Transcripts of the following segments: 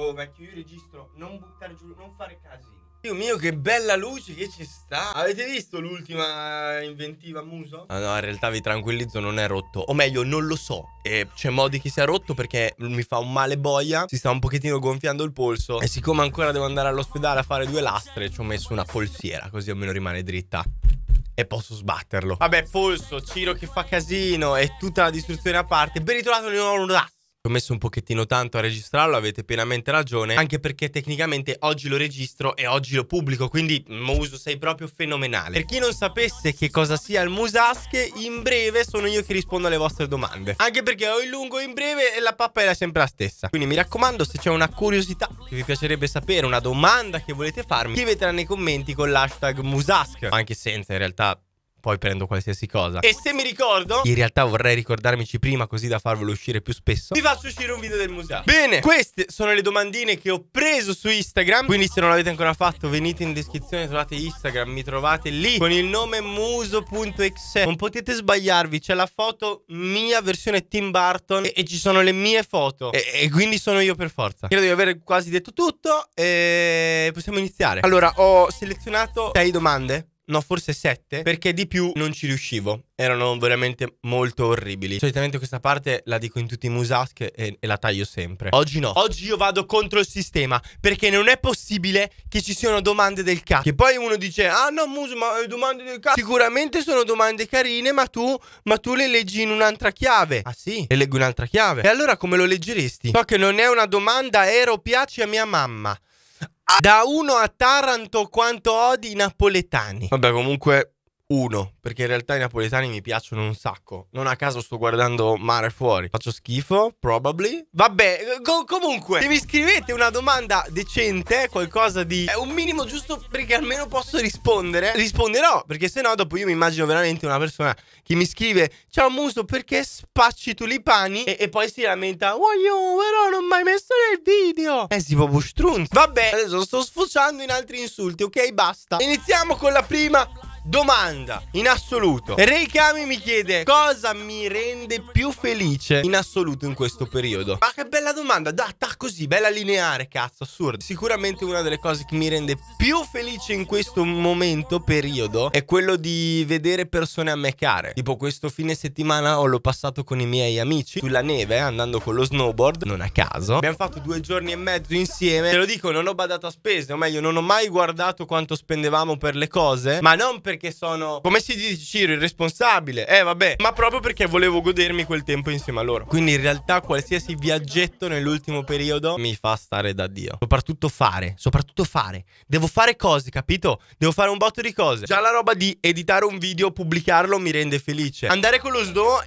Oh vecchio, io registro, non buttare giù, non fare casini. Dio mio, che bella luce che ci sta. Avete visto l'ultima inventiva muso? Ah no, in realtà vi tranquillizzo, non è rotto. O meglio, non lo so. E c'è modi che sia rotto perché mi fa un male boia. Si sta un pochettino gonfiando il polso. E siccome ancora devo andare all'ospedale a fare due lastre, ci ho messo una polsiera, così almeno rimane dritta e posso sbatterlo. Vabbè, polso, Ciro che fa casino e tutta la distruzione a parte. Ben ritrovato in un lastre ho messo un pochettino tanto a registrarlo, avete pienamente ragione, anche perché tecnicamente oggi lo registro e oggi lo pubblico, quindi Mouso sei proprio fenomenale. Per chi non sapesse che cosa sia il Musask, in breve sono io che rispondo alle vostre domande. Anche perché ho il lungo in breve e la pappa è sempre la stessa. Quindi mi raccomando, se c'è una curiosità che vi piacerebbe sapere, una domanda che volete farmi, scrivetela nei commenti con l'hashtag Musask, anche senza in realtà poi prendo qualsiasi cosa. E se mi ricordo, in realtà vorrei ricordarmici prima così da farvelo uscire più spesso, vi faccio uscire un video del museo. Bene, queste sono le domandine che ho preso su Instagram, quindi se non l'avete ancora fatto venite in descrizione, trovate Instagram, mi trovate lì con il nome muso.exe. Non potete sbagliarvi, c'è la foto mia versione Tim Burton e, e ci sono le mie foto e, e, quindi sono io per forza. Credo di aver quasi detto tutto e possiamo iniziare. Allora, ho selezionato 6 domande no forse sette, perché di più non ci riuscivo erano veramente molto orribili solitamente questa parte la dico in tutti i musask e, e, la taglio sempre oggi no oggi io vado contro il sistema perché non è possibile che ci siano domande del cazzo che poi uno dice ah no Mus ma eh, domande del cazzo sicuramente sono domande carine ma tu ma tu le leggi in un'altra chiave ah sì le leggo in un'altra chiave e allora come lo leggeresti so che non è una domanda ero piace a mia mamma da uno a Taranto quanto odi i napoletani. Vabbè, comunque uno, perché in realtà i napoletani mi piacciono un sacco. Non a caso sto guardando Mare Fuori. Faccio schifo, probably. Vabbè, co comunque, se mi scrivete una domanda decente, qualcosa di... Eh, un minimo giusto perché almeno posso rispondere, risponderò, perché se no dopo io mi immagino veramente una persona che mi scrive Ciao Muso, perché spacci tulipani? E, e poi si lamenta Voglio, però non ho mai messo nel video. Eh, si può strunz. Vabbè, adesso sto sfociando in altri insulti, ok? Basta. Iniziamo con la prima domanda in assoluto. Reikami mi chiede cosa mi rende più felice in assoluto in questo periodo. Ma che bella domanda, data così, bella lineare, cazzo, assurdo. Sicuramente una delle cose che mi rende più felice in questo momento, periodo, è quello di vedere persone a me care. Tipo questo fine settimana l'ho passato con i miei amici sulla neve, andando con lo snowboard, non a caso. Abbiamo fatto due giorni e mezzo insieme. Te lo dico, non ho badato a spese, o meglio, non ho mai guardato quanto spendevamo per le cose, ma non perché perché sono, come si dice Ciro, il responsabile? Eh vabbè, ma proprio perché volevo godermi quel tempo insieme a loro. Quindi in realtà qualsiasi viaggetto nell'ultimo periodo mi fa stare da Dio. Soprattutto fare, soprattutto fare. Devo fare cose, capito? Devo fare un botto di cose. Già la roba di editare un video, pubblicarlo mi rende felice. Andare con lo snow,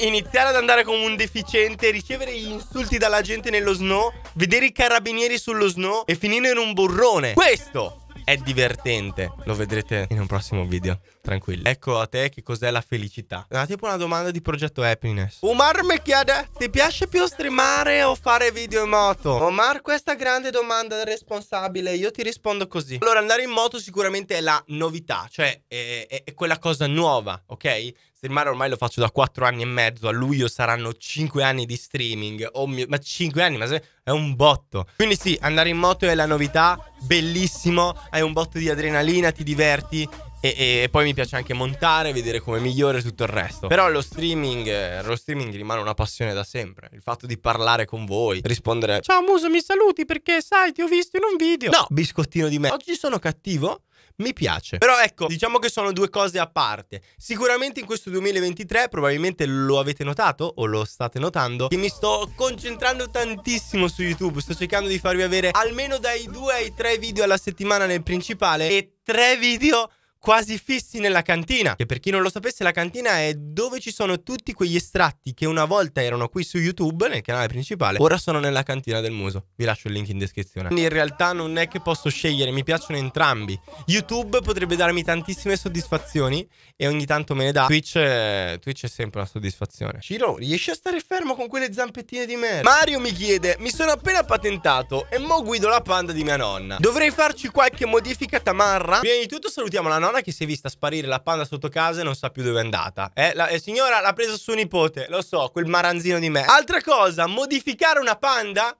iniziare ad andare come un deficiente, ricevere gli insulti dalla gente nello snow, vedere i carabinieri sullo snow e finire in un burrone. Questo è divertente. Lo vedrete in un prossimo video, tranquilli. Ecco a te che cos'è la felicità. Ah, tipo una domanda di progetto happiness. Omar mi chiede, ti piace più streamare o fare video in moto? Omar, questa grande domanda del responsabile, io ti rispondo così. Allora, andare in moto sicuramente è la novità, cioè è, è, è quella cosa nuova, ok? Streamare ormai lo faccio da 4 anni e mezzo, a luglio saranno 5 anni di streaming, oh mio, ma 5 anni, ma se, è un botto. Quindi sì, andare in moto è la novità, bellissimo, hai un botto di adrenalina, ti diverti e, e, e, poi mi piace anche montare, vedere come migliore tutto il resto. Però lo streaming, eh, lo streaming rimane una passione da sempre. Il fatto di parlare con voi, rispondere Ciao Muso, mi saluti perché sai, ti ho visto in un video. No, biscottino di me. Oggi sono cattivo, mi piace. Però ecco, diciamo che sono due cose a parte. Sicuramente in questo 2023, probabilmente lo avete notato o lo state notando, che mi sto concentrando tantissimo su YouTube. Sto cercando di farvi avere almeno dai due ai tre video alla settimana nel principale e tre video quasi fissi nella cantina, che per chi non lo sapesse la cantina è dove ci sono tutti quegli estratti che una volta erano qui su YouTube, nel canale principale, ora sono nella cantina del muso. Vi lascio il link in descrizione. Quindi in realtà non è che posso scegliere, mi piacciono entrambi. YouTube potrebbe darmi tantissime soddisfazioni e ogni tanto me ne dà. Twitch, è, eh, Twitch è sempre una soddisfazione. Ciro, riesci a stare fermo con quelle zampettine di merda? Mario mi chiede, mi sono appena patentato e mo guido la panda di mia nonna. Dovrei farci qualche modifica tamarra? Prima di tutto salutiamo la nonna nonna che si è vista sparire la panda sotto casa e non sa più dove è andata. Eh, la eh, signora l'ha presa suo nipote, lo so, quel maranzino di me. Altra cosa, modificare una panda?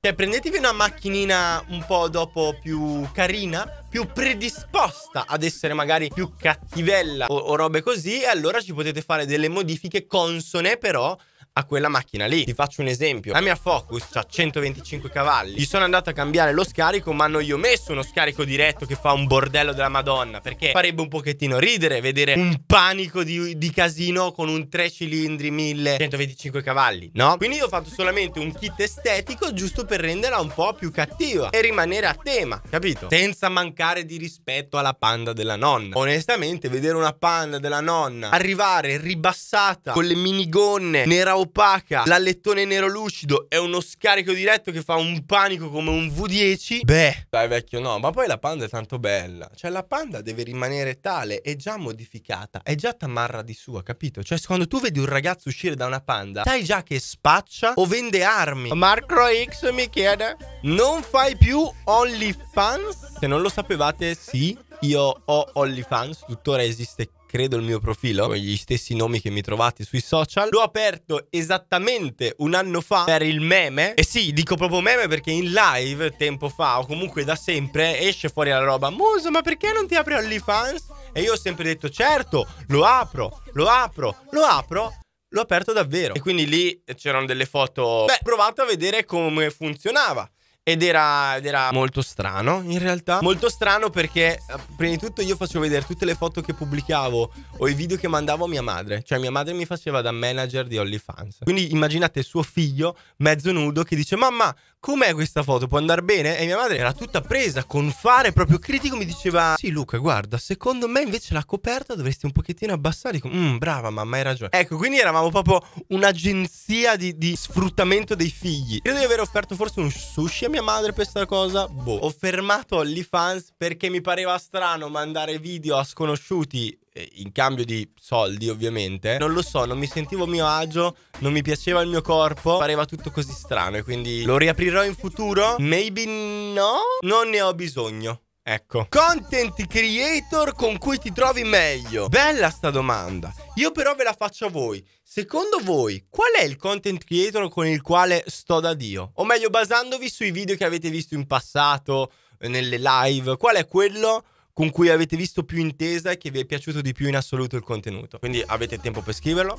Cioè, prendetevi una macchinina un po' dopo più carina, più predisposta ad essere magari più cattivella o, o robe così, e allora ci potete fare delle modifiche consone però a quella macchina lì. Ti faccio un esempio, la mia Focus ha 125 cavalli, gli sono andato a cambiare lo scarico ma non gli ho messo uno scarico diretto che fa un bordello della madonna perché farebbe un pochettino ridere vedere un panico di, di casino con un 3 cilindri 1125 cavalli, no? Quindi io ho fatto solamente un kit estetico giusto per renderla un po' più cattiva e rimanere a tema, capito? Senza mancare di rispetto alla panda della nonna. Onestamente vedere una panda della nonna arrivare ribassata con le minigonne nera opaca, l'allettone nero lucido e uno scarico diretto che fa un panico come un V10. Beh, dai vecchio no, ma poi la Panda è tanto bella. Cioè la Panda deve rimanere tale, è già modificata, è già tamarra di sua, capito? Cioè quando tu vedi un ragazzo uscire da una Panda, sai già che spaccia o vende armi. Marco X mi chiede, non fai più OnlyFans? Se non lo sapevate, sì, io ho OnlyFans, tuttora esiste credo il mio profilo con gli stessi nomi che mi trovate sui social. L'ho aperto esattamente un anno fa per il meme. E sì, dico proprio meme perché in live tempo fa o comunque da sempre esce fuori la roba Muso, ma perché non ti apri OnlyFans? E io ho sempre detto certo, lo apro, lo apro, lo apro l'ho aperto davvero. E quindi lì c'erano delle foto. Beh, provate a vedere come funzionava. Ed era, ed era, molto strano in realtà. Molto strano perché eh, prima di tutto io facevo vedere tutte le foto che pubblicavo o i video che mandavo a mia madre. Cioè mia madre mi faceva da manager di OnlyFans. Quindi immaginate suo figlio mezzo nudo che dice mamma com'è questa foto? Può andare bene? E mia madre era tutta presa con fare proprio critico mi diceva sì Luca guarda secondo me invece la coperta dovresti un pochettino abbassare. Dico mm, brava mamma hai ragione. Ecco quindi eravamo proprio un'agenzia di, di sfruttamento dei figli. Credo di aver offerto forse un sushi a mia madre per questa cosa, boh. Ho fermato gli fans perché mi pareva strano mandare video a sconosciuti eh, in cambio di soldi ovviamente non lo so non mi sentivo a mio agio non mi piaceva il mio corpo pareva tutto così strano e quindi lo riaprirò in futuro maybe no non ne ho bisogno Ecco. Content creator con cui ti trovi meglio? Bella sta domanda. Io però ve la faccio a voi. Secondo voi, qual è il content creator con il quale sto da Dio? O meglio, basandovi sui video che avete visto in passato, eh, nelle live, qual è quello con cui avete visto più intesa e che vi è piaciuto di più in assoluto il contenuto? Quindi avete tempo per scriverlo?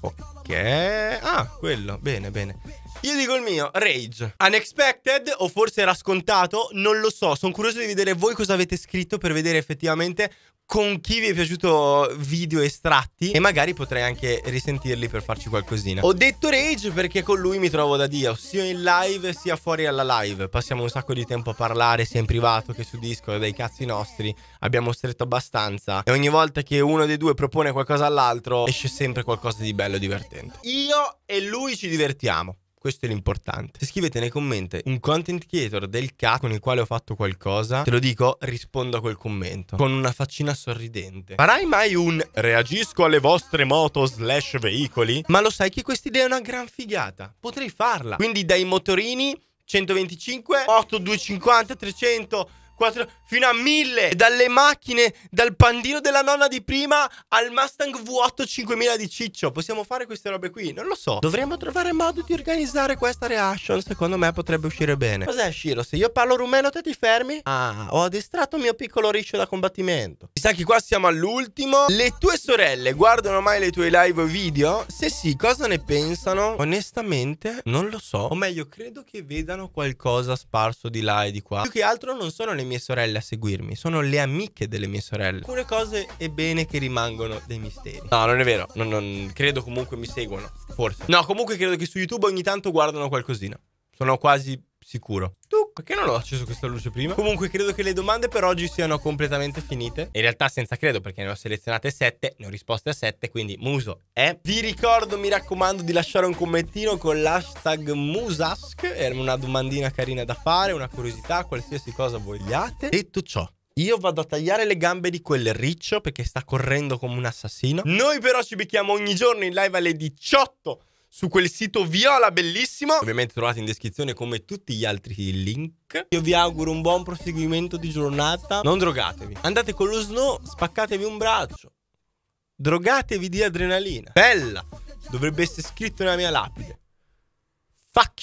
Ok, ah, quello, bene, bene. Io dico il mio, Rage. Unexpected o forse era scontato, non lo so. Sono curioso di vedere voi cosa avete scritto per vedere effettivamente con chi vi è piaciuto video estratti e magari potrei anche risentirli per farci qualcosina. Ho detto Rage perché con lui mi trovo da Dio, sia in live sia fuori alla live. Passiamo un sacco di tempo a parlare sia in privato che su Discord dai cazzi nostri. Abbiamo stretto abbastanza e ogni volta che uno dei due propone qualcosa all'altro esce sempre qualcosa di bello e divertente. Io e lui ci divertiamo. Questo è l'importante. Se scrivete nei commenti un content creator del cazzo con il quale ho fatto qualcosa, te lo dico, rispondo a quel commento. Con una faccina sorridente. Farai mai un reagisco alle vostre moto slash veicoli? Ma lo sai che quest'idea è una gran figata. Potrei farla. Quindi dai motorini 125, 8, 250, 300... 4, fino a 1000, dalle macchine, dal pandino della nonna di prima al Mustang V8 5000 di Ciccio. Possiamo fare queste robe qui? Non lo so. Dovremmo trovare modo di organizzare questa reaction, secondo me potrebbe uscire bene. Cos'è Shiro? Se io parlo rumeno te ti fermi? Ah, ho addestrato il mio piccolo riccio da combattimento. Mi sa che qua siamo all'ultimo. Le tue sorelle guardano mai le tue live video? Se sì, cosa ne pensano? Onestamente, non lo so. O meglio, credo che vedano qualcosa sparso di là e di qua. Più che altro non sono nemmeno le mie sorelle a seguirmi, sono le amiche delle mie sorelle. Alcune cose è bene che rimangono dei misteri. No, non è vero, non, non, credo comunque mi seguono, forse. No, comunque credo che su YouTube ogni tanto guardano qualcosina. Sono quasi sicuro. Tu, perché non l'ho acceso questa luce prima? Comunque credo che le domande per oggi siano completamente finite. In realtà senza credo perché ne ho selezionate 7, ne ho risposte a 7, quindi muso è. Vi ricordo, mi raccomando, di lasciare un commentino con l'hashtag musask. Era una domandina carina da fare, una curiosità, qualsiasi cosa vogliate. Detto ciò, io vado a tagliare le gambe di quel riccio perché sta correndo come un assassino. Noi però ci becchiamo ogni giorno in live alle 18 su quel sito Viola Bellissimo. Ovviamente trovate in descrizione come tutti gli altri link. Io vi auguro un buon proseguimento di giornata. Non drogatevi. Andate con lo snow, spaccatevi un braccio. Drogatevi di adrenalina. Bella! Dovrebbe essere scritto nella mia lapide. Fuck you!